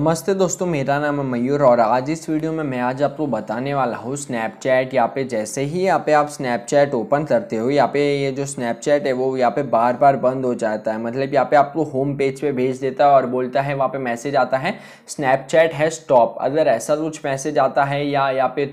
नमस्ते दोस्तों मेरा नाम है मयूर और आज इस वीडियो में मैं आज आपको बताने वाला हूँ स्नैपचैट यहाँ पे जैसे ही यहाँ पे आप स्नैपचैट ओपन करते हो यहाँ पे ये जो स्नैपचैट है वो यहाँ पे बार बार बंद हो जाता है मतलब यहाँ पे आपको होम पेज पे भेज देता है और बोलता है वहाँ पे मैसेज आता है स्नैपचैट है स्टॉप अगर ऐसा कुछ मैसेज आता है या यहाँ पे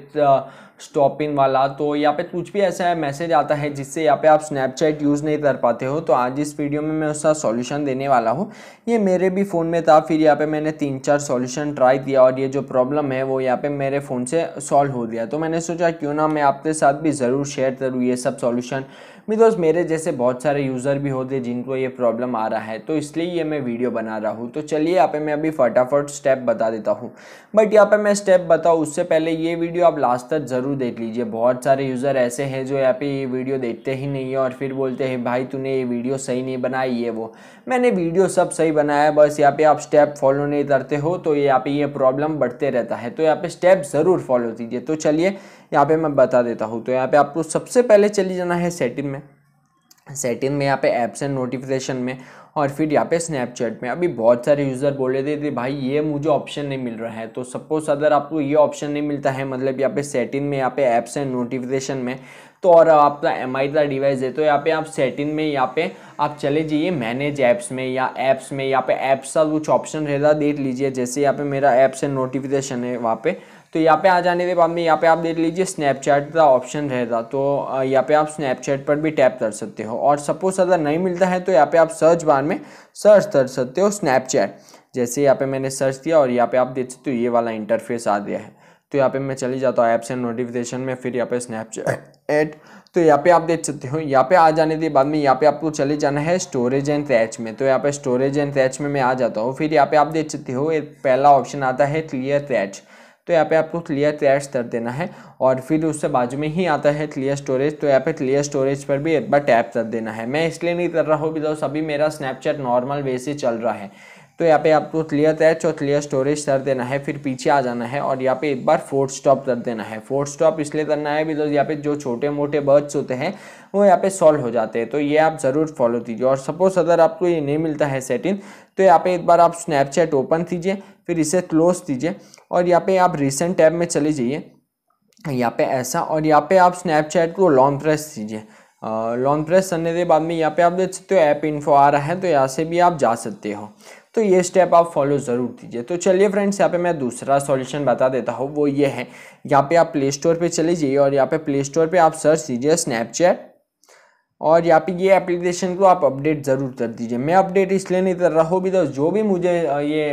स्टॉप इन वाला तो यहाँ पे कुछ भी ऐसा मैसेज आता है जिससे यहाँ पे आप स्नैपचैट यूज़ नहीं कर पाते हो तो आज इस वीडियो में मैं उसका सॉल्यूशन देने वाला हूँ ये मेरे भी फ़ोन में था फिर यहाँ पे मैंने तीन चार सॉल्यूशन ट्राई किया और ये जो प्रॉब्लम है वो यहाँ पे मेरे फ़ोन से सॉल्व हो गया तो मैंने सोचा क्यों ना मैं आपके साथ भी ज़रूर शेयर करूँ ये सब सॉल्यूशन बिकॉज मेरे जैसे बहुत सारे यूज़र भी होते जिनको ये प्रॉब्लम आ रहा है तो इसलिए ये मैं वीडियो बना रहा हूँ तो चलिए यहाँ पे मैं अभी फटाफट स्टेप बता देता हूँ बट यहाँ पे मैं स्टेप बताऊँ उससे पहले ये वीडियो आप लास्ट तक ज़रूर ज़रूर देख लीजिए बहुत सारे यूज़र ऐसे हैं जो यहाँ पे ये वीडियो देखते ही नहीं है और फिर बोलते हैं भाई तूने ये वीडियो सही नहीं बनाई ये वो मैंने वीडियो सब सही बनाया बस यहाँ पे आप स्टेप फॉलो नहीं करते हो तो यहाँ पे ये प्रॉब्लम बढ़ते रहता है तो यहाँ पे स्टेप ज़रूर फॉलो कीजिए तो चलिए यहाँ पर मैं बता देता हूँ तो यहाँ पर आपको सबसे पहले चली जाना है सेटिंग में सेटिंग में यहाँ पे एप्स एंड नोटिफिकेशन में और फिर यहाँ पे स्नैपचैट में अभी बहुत सारे यूज़र बोल रहे थे भाई ये मुझे ऑप्शन नहीं मिल रहा है तो सपोज़ अगर आपको ये ऑप्शन नहीं मिलता है मतलब यहाँ पे सेटिंग में यहाँ पे एप्स एंड नोटिफिकेशन में तो और आपका एम आई का डिवाइस है तो यहाँ पे आप सेटिंग में यहाँ पे आप चले जाइए मैनेज ऐप्स में या ऐप्स में यहाँ पे ऐप्स का कुछ ऑप्शन रहता देख लीजिए जैसे यहाँ पे मेरा ऐप्स एंड नोटिफिकेशन है वहाँ पे तो यहाँ पे आ जाने के बाद में यहाँ पे आप देख लीजिए स्नैपचैट का ऑप्शन रहेगा तो यहाँ पे आप स्नैपचैट पर भी टैप कर सकते हो और सपोज अगर नहीं मिलता है तो यहाँ पे आप सर्च बार में सर्च कर सकते हो स्नैपचैट जैसे यहाँ पे मैंने सर्च किया और यहाँ पे आप देख सकते हो ये वाला इंटरफेस आ गया है तो यहाँ पे मैं चली जाता हूँ ऐप्स एंड नोटिफिकेशन में फिर यहाँ पे स्नैपचैट तो यहाँ पे आप देख सकते हो यहाँ पे आ जाने के बाद में यहाँ पे आपको चले जाना है स्टोरेज एंड रैच में तो यहाँ पे स्टोरेज एंड रैच में मैं आ जाता हूँ फिर यहाँ पे आप देख सकते हो एक पहला ऑप्शन आता है क्लियर रैच तो यहाँ पे आपको क्लियर क्रैश कर देना है और फिर उससे बाजू में ही आता है क्लियर स्टोरेज तो यहाँ पे क्लियर स्टोरेज पर भी एक बार टैप कर देना है मैं इसलिए नहीं कर रहा हूँ बिकॉज अभी मेरा स्नैपचैट नॉर्मल वे से चल रहा है तो यहाँ पे आपको क्लियर टैच और क्लियर स्टोरेज कर देना है फिर पीछे आ जाना है और यहाँ पे एक बार फोर्थ स्टॉप कर देना है फोर्थ स्टॉप इसलिए करना है बिकॉज यहाँ पे जो छोटे मोटे बर्ड्स होते हैं वो यहाँ पे सॉल्व हो जाते हैं तो ये आप ज़रूर फॉलो कीजिए और सपोज अगर आपको ये नहीं मिलता है सेटिंग तो यहाँ पे एक बार आप स्नैपचैट ओपन कीजिए फिर इसे क्लोज कीजिए और यहाँ पे आप रिसेंट टैब में चले जाइए यहाँ पे ऐसा और यहाँ पे आप स्नैपचैट को लॉन्ग प्रेस कीजिए लॉन्ग प्रेस करने के बाद में यहाँ पे आप देख सकते हो ऐप इन्फो आ रहा है तो यहाँ से भी आप जा सकते हो तो ये स्टेप आप फॉलो ज़रूर कीजिए तो चलिए फ्रेंड्स यहाँ पे मैं दूसरा सॉल्यूशन बता देता हूँ वो ये है यहाँ पे आप प्ले स्टोर पर चले जाइए और यहाँ पे प्ले स्टोर पर आप सर्च कीजिए स्नैपचैट और यहाँ पे ये एप्लीकेशन को आप अपडेट ज़रूर कर दीजिए मैं अपडेट इसलिए नहीं कर रहा हूँ बिकॉज तो जो भी मुझे ये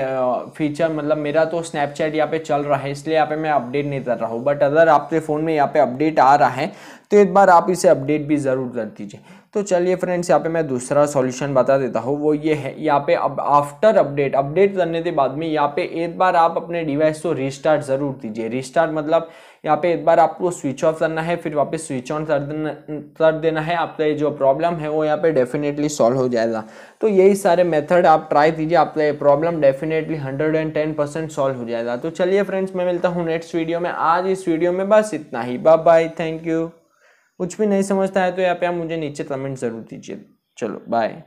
फीचर मतलब मेरा तो स्नैपचैट यहाँ पे चल रहा है इसलिए यहाँ पे मैं अपडेट नहीं कर रहा हूँ बट अगर आपके फ़ोन में यहाँ पे अपडेट आ रहा है तो एक बार आप इसे अपडेट भी ज़रूर कर दीजिए तो चलिए फ्रेंड्स यहाँ पे मैं दूसरा सॉल्यूशन बता देता हूँ वो ये है यहाँ पे अब आफ्टर अपडेट अपडेट करने के बाद में यहाँ पे एक बार आप अपने डिवाइस को रिस्टार्ट ज़रूर दीजिए रिस्टार्ट मतलब यहाँ पे एक बार आपको स्विच ऑफ करना है फिर वापस स्विच ऑन कर देना कर देना है आपका ये जो प्रॉब्लम है वो यहाँ पे डेफिनेटली सॉल्व हो जाएगा तो यही सारे मेथड आप ट्राई कीजिए आपका ये problem definitely hundred and ten percent solve हो जाएगा तो चलिए फ्रेंड्स मैं मिलता हूँ नेक्स्ट वीडियो में आज इस वीडियो में बस इतना ही बाय बाय थैंक यू कुछ भी नहीं समझता है तो यहाँ पे आप मुझे नीचे कमेंट ज़रूर दीजिए चलो बाय